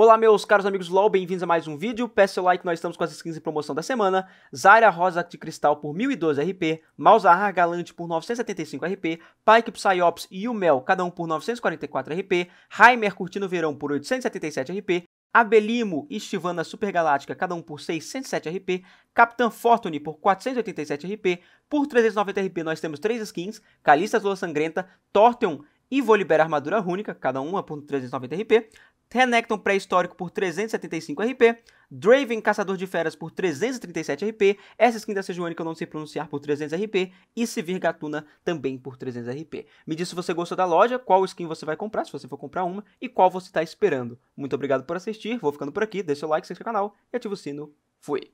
Olá meus caros amigos do LoL, bem-vindos a mais um vídeo, peço seu like, nós estamos com as skins em promoção da semana, Zarya Rosa de Cristal por 1012 RP, Malzahar Galante por 975 RP, Pike Psyops e Yumel, cada um por 944 RP, Heimer Curtindo Verão por 877 RP, Abelimo e Stivana Super Galáctica, cada um por 607 RP, Capitão Fortune por 487 RP, por 390 RP nós temos três skins, Calista Lua Sangrenta, Torteon e vou liberar armadura rúnica, cada uma por 390 RP, Renekton pré-histórico por 375 RP, Draven Caçador de Feras por 337 RP, essa skin da Sejuani que eu não sei pronunciar por 300 RP e Sivir Gatuna também por 300 RP. Me diz se você gostou da loja, qual skin você vai comprar, se você for comprar uma, e qual você está esperando. Muito obrigado por assistir, vou ficando por aqui, deixa o like, se inscreve no canal e ativa o sino. Fui!